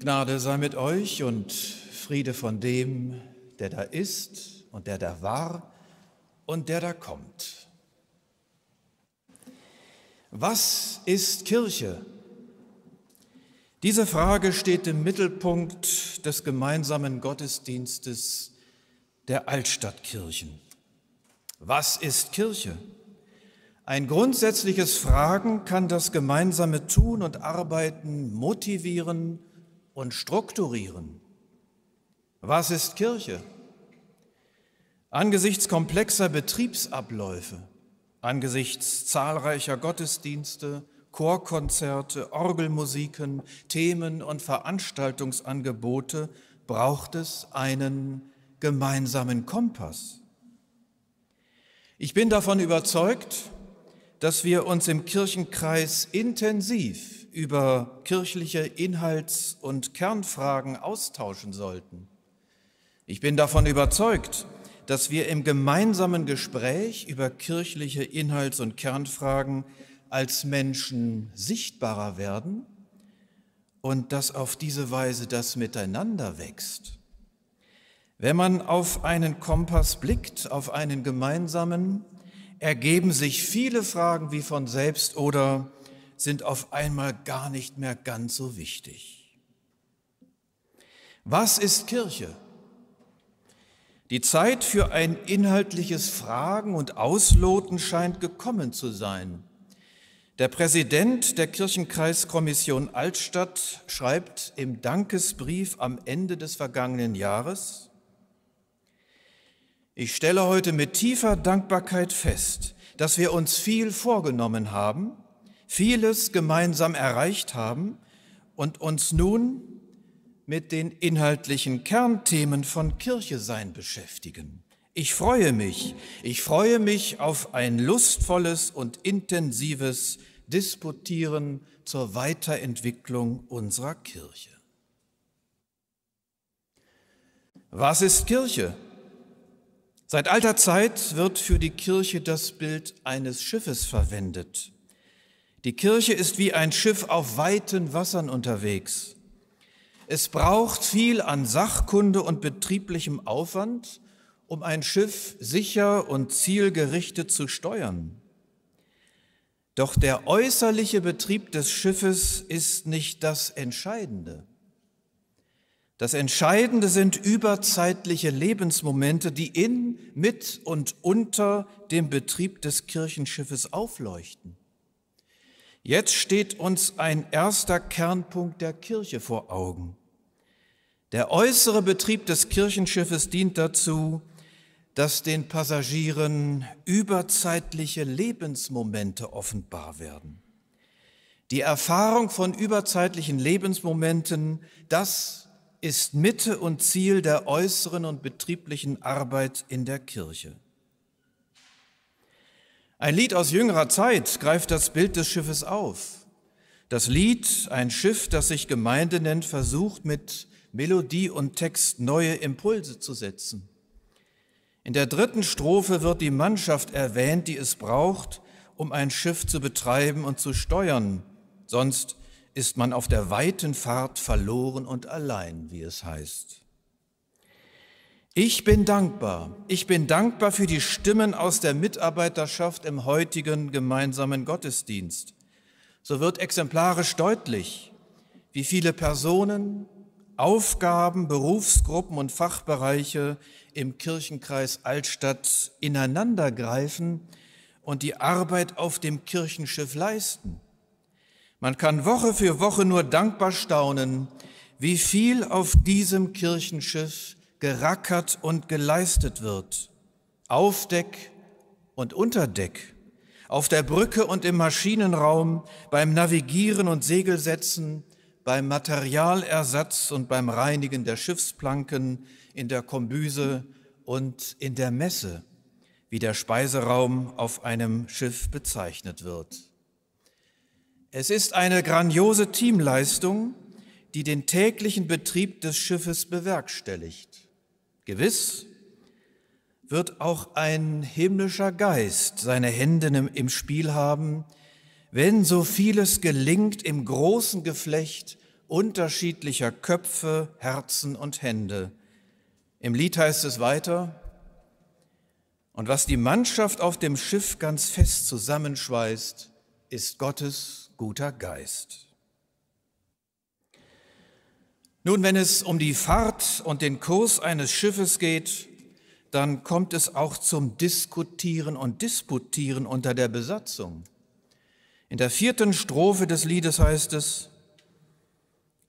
Gnade sei mit euch und Friede von dem, der da ist und der da war und der da kommt. Was ist Kirche? Diese Frage steht im Mittelpunkt des gemeinsamen Gottesdienstes der Altstadtkirchen. Was ist Kirche? Ein grundsätzliches Fragen kann das gemeinsame Tun und Arbeiten motivieren, und strukturieren. Was ist Kirche? Angesichts komplexer Betriebsabläufe, angesichts zahlreicher Gottesdienste, Chorkonzerte, Orgelmusiken, Themen und Veranstaltungsangebote braucht es einen gemeinsamen Kompass. Ich bin davon überzeugt, dass wir uns im Kirchenkreis intensiv über kirchliche Inhalts- und Kernfragen austauschen sollten. Ich bin davon überzeugt, dass wir im gemeinsamen Gespräch über kirchliche Inhalts- und Kernfragen als Menschen sichtbarer werden und dass auf diese Weise das Miteinander wächst. Wenn man auf einen Kompass blickt, auf einen gemeinsamen, ergeben sich viele Fragen wie von selbst oder sind auf einmal gar nicht mehr ganz so wichtig. Was ist Kirche? Die Zeit für ein inhaltliches Fragen und Ausloten scheint gekommen zu sein. Der Präsident der Kirchenkreiskommission Altstadt schreibt im Dankesbrief am Ende des vergangenen Jahres, ich stelle heute mit tiefer Dankbarkeit fest, dass wir uns viel vorgenommen haben, vieles gemeinsam erreicht haben und uns nun mit den inhaltlichen Kernthemen von Kirche sein beschäftigen. Ich freue mich, ich freue mich auf ein lustvolles und intensives Disputieren zur Weiterentwicklung unserer Kirche. Was ist Kirche? Seit alter Zeit wird für die Kirche das Bild eines Schiffes verwendet, die Kirche ist wie ein Schiff auf weiten Wassern unterwegs. Es braucht viel an Sachkunde und betrieblichem Aufwand, um ein Schiff sicher und zielgerichtet zu steuern. Doch der äußerliche Betrieb des Schiffes ist nicht das Entscheidende. Das Entscheidende sind überzeitliche Lebensmomente, die in, mit und unter dem Betrieb des Kirchenschiffes aufleuchten. Jetzt steht uns ein erster Kernpunkt der Kirche vor Augen. Der äußere Betrieb des Kirchenschiffes dient dazu, dass den Passagieren überzeitliche Lebensmomente offenbar werden. Die Erfahrung von überzeitlichen Lebensmomenten, das ist Mitte und Ziel der äußeren und betrieblichen Arbeit in der Kirche. Ein Lied aus jüngerer Zeit greift das Bild des Schiffes auf. Das Lied, ein Schiff, das sich Gemeinde nennt, versucht mit Melodie und Text neue Impulse zu setzen. In der dritten Strophe wird die Mannschaft erwähnt, die es braucht, um ein Schiff zu betreiben und zu steuern. Sonst ist man auf der weiten Fahrt verloren und allein, wie es heißt. Ich bin dankbar. Ich bin dankbar für die Stimmen aus der Mitarbeiterschaft im heutigen gemeinsamen Gottesdienst. So wird exemplarisch deutlich, wie viele Personen, Aufgaben, Berufsgruppen und Fachbereiche im Kirchenkreis Altstadt ineinandergreifen und die Arbeit auf dem Kirchenschiff leisten. Man kann Woche für Woche nur dankbar staunen, wie viel auf diesem Kirchenschiff gerackert und geleistet wird, auf Deck und unter Deck, auf der Brücke und im Maschinenraum, beim Navigieren und Segelsetzen, beim Materialersatz und beim Reinigen der Schiffsplanken, in der Kombüse und in der Messe, wie der Speiseraum auf einem Schiff bezeichnet wird. Es ist eine grandiose Teamleistung, die den täglichen Betrieb des Schiffes bewerkstelligt. Gewiss wird auch ein himmlischer Geist seine Hände im Spiel haben, wenn so vieles gelingt im großen Geflecht unterschiedlicher Köpfe, Herzen und Hände. Im Lied heißt es weiter, und was die Mannschaft auf dem Schiff ganz fest zusammenschweißt, ist Gottes guter Geist. Nun, wenn es um die Fahrt und den Kurs eines Schiffes geht, dann kommt es auch zum Diskutieren und Disputieren unter der Besatzung. In der vierten Strophe des Liedes heißt es,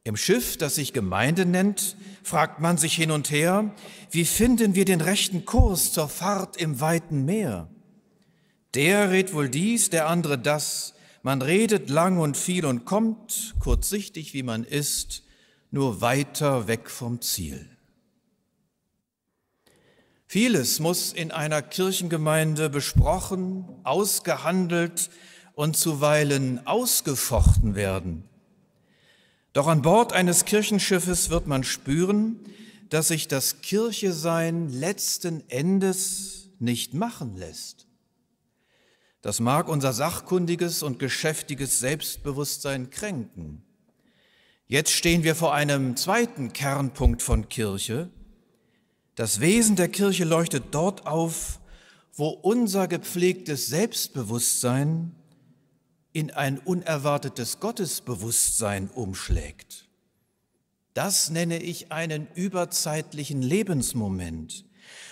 im Schiff, das sich Gemeinde nennt, fragt man sich hin und her, wie finden wir den rechten Kurs zur Fahrt im weiten Meer? Der redet wohl dies, der andere das. Man redet lang und viel und kommt, kurzsichtig wie man ist, nur weiter weg vom Ziel. Vieles muss in einer Kirchengemeinde besprochen, ausgehandelt und zuweilen ausgefochten werden. Doch an Bord eines Kirchenschiffes wird man spüren, dass sich das Kirchesein letzten Endes nicht machen lässt. Das mag unser sachkundiges und geschäftiges Selbstbewusstsein kränken. Jetzt stehen wir vor einem zweiten Kernpunkt von Kirche. Das Wesen der Kirche leuchtet dort auf, wo unser gepflegtes Selbstbewusstsein in ein unerwartetes Gottesbewusstsein umschlägt. Das nenne ich einen überzeitlichen Lebensmoment.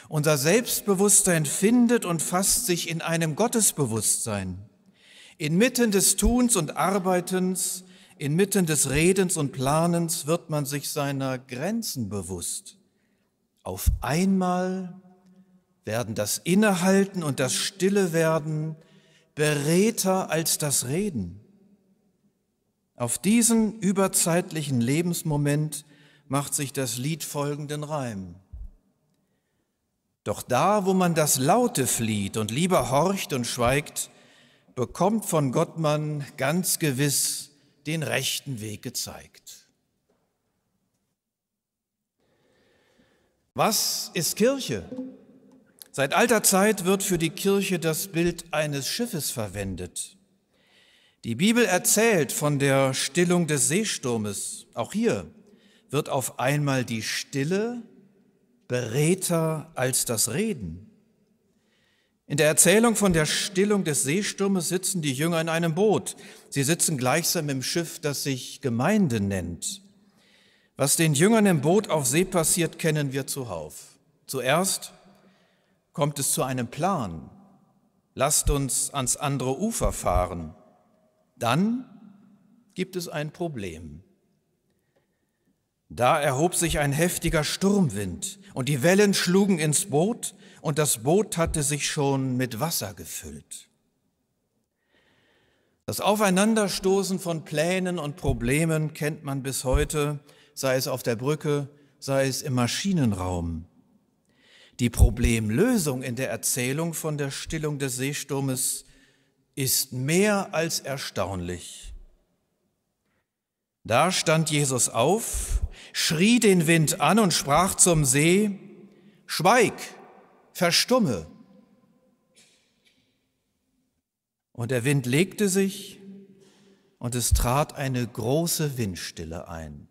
Unser Selbstbewusstsein findet und fasst sich in einem Gottesbewusstsein. Inmitten des Tuns und Arbeitens Inmitten des Redens und Planens wird man sich seiner Grenzen bewusst. Auf einmal werden das Innehalten und das Stillewerden beredter als das Reden. Auf diesen überzeitlichen Lebensmoment macht sich das Lied folgenden Reim. Doch da, wo man das Laute flieht und lieber horcht und schweigt, bekommt von Gottmann ganz gewiss den rechten Weg gezeigt. Was ist Kirche? Seit alter Zeit wird für die Kirche das Bild eines Schiffes verwendet. Die Bibel erzählt von der Stillung des Seesturmes. Auch hier wird auf einmal die Stille beredter als das Reden. In der Erzählung von der Stillung des Seesturmes sitzen die Jünger in einem Boot. Sie sitzen gleichsam im Schiff, das sich Gemeinde nennt. Was den Jüngern im Boot auf See passiert, kennen wir zuhauf. Zuerst kommt es zu einem Plan. Lasst uns ans andere Ufer fahren. Dann gibt es ein Problem. Da erhob sich ein heftiger Sturmwind, und die Wellen schlugen ins Boot, und das Boot hatte sich schon mit Wasser gefüllt. Das Aufeinanderstoßen von Plänen und Problemen kennt man bis heute, sei es auf der Brücke, sei es im Maschinenraum. Die Problemlösung in der Erzählung von der Stillung des Seesturmes ist mehr als erstaunlich. Da stand Jesus auf schrie den Wind an und sprach zum See, Schweig, verstumme. Und der Wind legte sich und es trat eine große Windstille ein.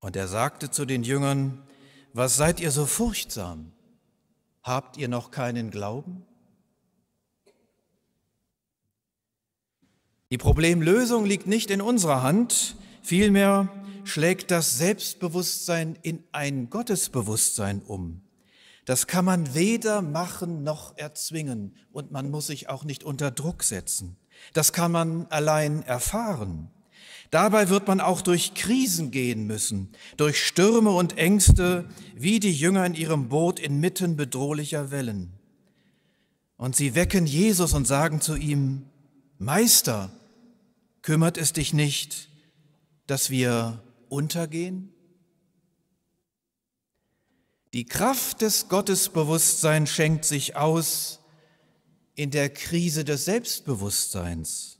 Und er sagte zu den Jüngern, was seid ihr so furchtsam? Habt ihr noch keinen Glauben? Die Problemlösung liegt nicht in unserer Hand, Vielmehr schlägt das Selbstbewusstsein in ein Gottesbewusstsein um. Das kann man weder machen noch erzwingen und man muss sich auch nicht unter Druck setzen. Das kann man allein erfahren. Dabei wird man auch durch Krisen gehen müssen, durch Stürme und Ängste, wie die Jünger in ihrem Boot inmitten bedrohlicher Wellen. Und sie wecken Jesus und sagen zu ihm, Meister, kümmert es dich nicht, dass wir untergehen? Die Kraft des Gottesbewusstseins schenkt sich aus in der Krise des Selbstbewusstseins.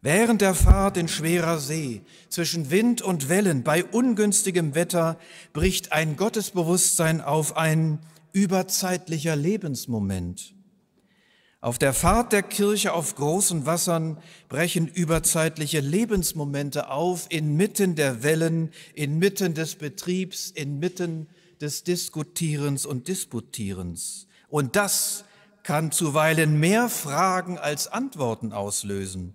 Während der Fahrt in schwerer See, zwischen Wind und Wellen, bei ungünstigem Wetter, bricht ein Gottesbewusstsein auf ein überzeitlicher Lebensmoment. Auf der Fahrt der Kirche auf großen Wassern brechen überzeitliche Lebensmomente auf, inmitten der Wellen, inmitten des Betriebs, inmitten des Diskutierens und Disputierens. Und das kann zuweilen mehr Fragen als Antworten auslösen.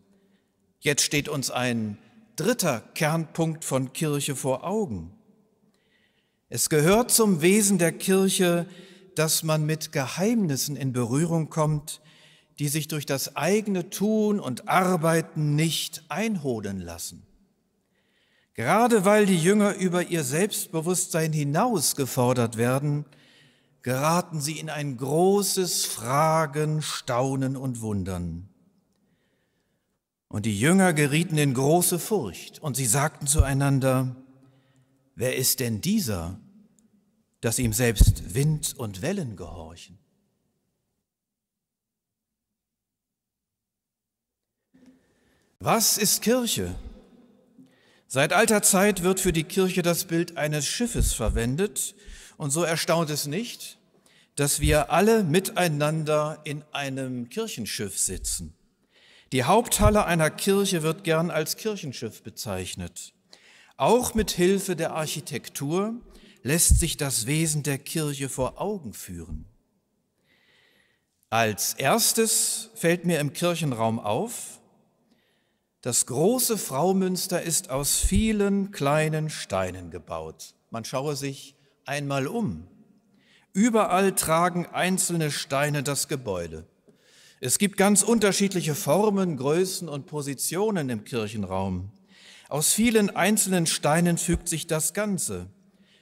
Jetzt steht uns ein dritter Kernpunkt von Kirche vor Augen. Es gehört zum Wesen der Kirche, dass man mit Geheimnissen in Berührung kommt, die sich durch das eigene Tun und Arbeiten nicht einholen lassen. Gerade weil die Jünger über ihr Selbstbewusstsein hinaus gefordert werden, geraten sie in ein großes Fragen, Staunen und Wundern. Und die Jünger gerieten in große Furcht und sie sagten zueinander, wer ist denn dieser, dass ihm selbst Wind und Wellen gehorchen? Was ist Kirche? Seit alter Zeit wird für die Kirche das Bild eines Schiffes verwendet und so erstaunt es nicht, dass wir alle miteinander in einem Kirchenschiff sitzen. Die Haupthalle einer Kirche wird gern als Kirchenschiff bezeichnet. Auch mit Hilfe der Architektur lässt sich das Wesen der Kirche vor Augen führen. Als erstes fällt mir im Kirchenraum auf, das große Fraumünster ist aus vielen kleinen Steinen gebaut. Man schaue sich einmal um. Überall tragen einzelne Steine das Gebäude. Es gibt ganz unterschiedliche Formen, Größen und Positionen im Kirchenraum. Aus vielen einzelnen Steinen fügt sich das Ganze.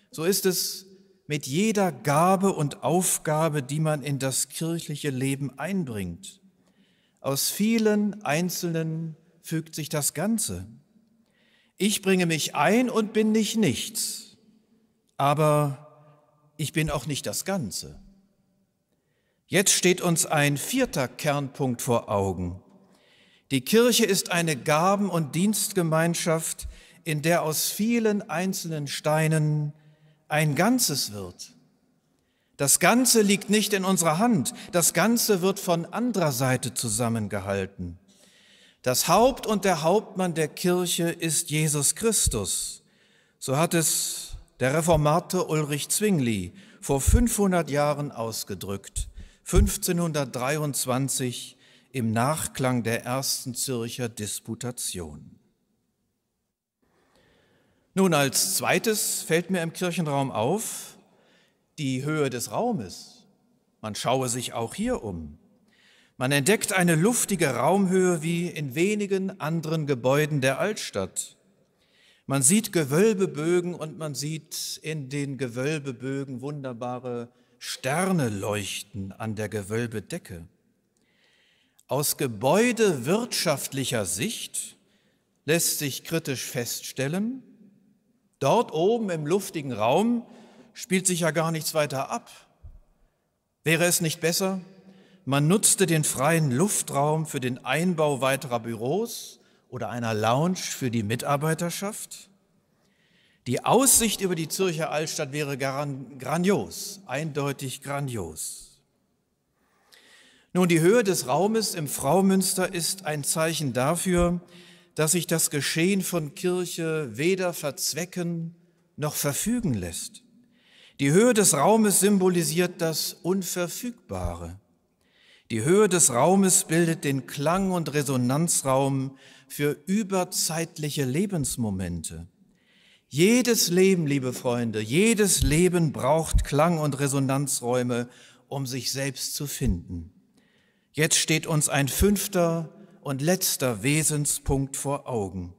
So ist es mit jeder Gabe und Aufgabe, die man in das kirchliche Leben einbringt. Aus vielen einzelnen fügt sich das Ganze. Ich bringe mich ein und bin nicht nichts, aber ich bin auch nicht das Ganze. Jetzt steht uns ein vierter Kernpunkt vor Augen. Die Kirche ist eine Gaben- und Dienstgemeinschaft, in der aus vielen einzelnen Steinen ein Ganzes wird. Das Ganze liegt nicht in unserer Hand, das Ganze wird von anderer Seite zusammengehalten. Das Haupt und der Hauptmann der Kirche ist Jesus Christus. So hat es der Reformator Ulrich Zwingli vor 500 Jahren ausgedrückt, 1523 im Nachklang der ersten Zürcher Disputation. Nun, als zweites fällt mir im Kirchenraum auf die Höhe des Raumes. Man schaue sich auch hier um. Man entdeckt eine luftige Raumhöhe wie in wenigen anderen Gebäuden der Altstadt. Man sieht Gewölbebögen und man sieht in den Gewölbebögen wunderbare Sterne leuchten an der Gewölbedecke. Aus gebäudewirtschaftlicher Sicht lässt sich kritisch feststellen, dort oben im luftigen Raum spielt sich ja gar nichts weiter ab. Wäre es nicht besser, man nutzte den freien Luftraum für den Einbau weiterer Büros oder einer Lounge für die Mitarbeiterschaft. Die Aussicht über die Zürcher Altstadt wäre grandios, eindeutig grandios. Nun, die Höhe des Raumes im Fraumünster ist ein Zeichen dafür, dass sich das Geschehen von Kirche weder verzwecken noch verfügen lässt. Die Höhe des Raumes symbolisiert das Unverfügbare. Die Höhe des Raumes bildet den Klang- und Resonanzraum für überzeitliche Lebensmomente. Jedes Leben, liebe Freunde, jedes Leben braucht Klang- und Resonanzräume, um sich selbst zu finden. Jetzt steht uns ein fünfter und letzter Wesenspunkt vor Augen.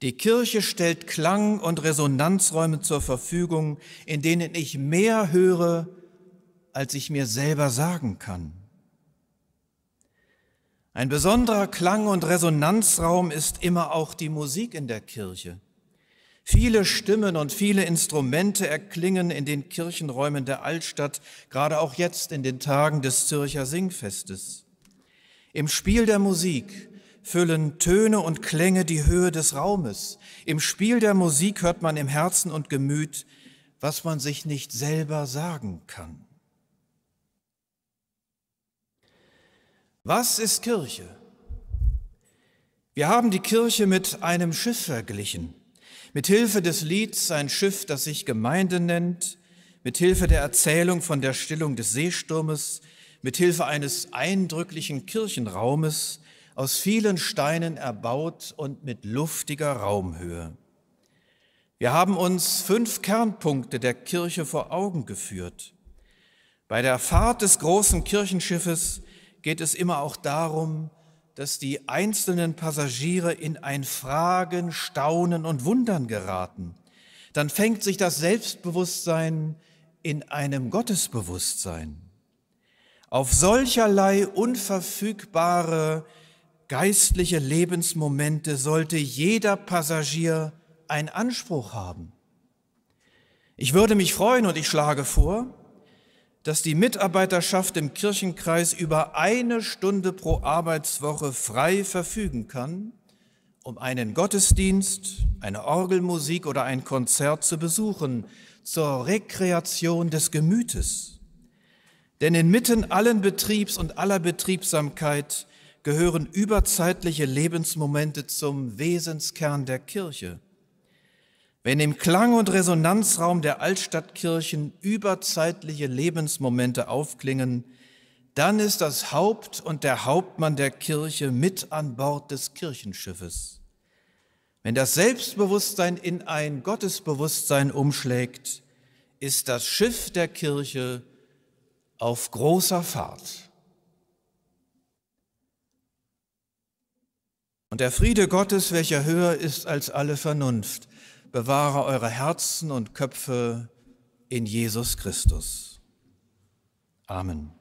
Die Kirche stellt Klang- und Resonanzräume zur Verfügung, in denen ich mehr höre, als ich mir selber sagen kann. Ein besonderer Klang- und Resonanzraum ist immer auch die Musik in der Kirche. Viele Stimmen und viele Instrumente erklingen in den Kirchenräumen der Altstadt, gerade auch jetzt in den Tagen des Zürcher Singfestes. Im Spiel der Musik füllen Töne und Klänge die Höhe des Raumes. Im Spiel der Musik hört man im Herzen und Gemüt, was man sich nicht selber sagen kann. Was ist Kirche? Wir haben die Kirche mit einem Schiff verglichen. Mit Hilfe des Lieds ein Schiff, das sich Gemeinde nennt, mit Hilfe der Erzählung von der Stillung des Seesturmes, mit Hilfe eines eindrücklichen Kirchenraumes, aus vielen Steinen erbaut und mit luftiger Raumhöhe. Wir haben uns fünf Kernpunkte der Kirche vor Augen geführt. Bei der Fahrt des großen Kirchenschiffes geht es immer auch darum, dass die einzelnen Passagiere in ein Fragen, Staunen und Wundern geraten. Dann fängt sich das Selbstbewusstsein in einem Gottesbewusstsein. Auf solcherlei unverfügbare geistliche Lebensmomente sollte jeder Passagier einen Anspruch haben. Ich würde mich freuen und ich schlage vor, dass die Mitarbeiterschaft im Kirchenkreis über eine Stunde pro Arbeitswoche frei verfügen kann, um einen Gottesdienst, eine Orgelmusik oder ein Konzert zu besuchen, zur Rekreation des Gemütes. Denn inmitten allen Betriebs und aller Betriebsamkeit gehören überzeitliche Lebensmomente zum Wesenskern der Kirche wenn im Klang- und Resonanzraum der Altstadtkirchen überzeitliche Lebensmomente aufklingen, dann ist das Haupt und der Hauptmann der Kirche mit an Bord des Kirchenschiffes. Wenn das Selbstbewusstsein in ein Gottesbewusstsein umschlägt, ist das Schiff der Kirche auf großer Fahrt. Und der Friede Gottes, welcher höher ist als alle Vernunft, bewahre eure Herzen und Köpfe in Jesus Christus. Amen.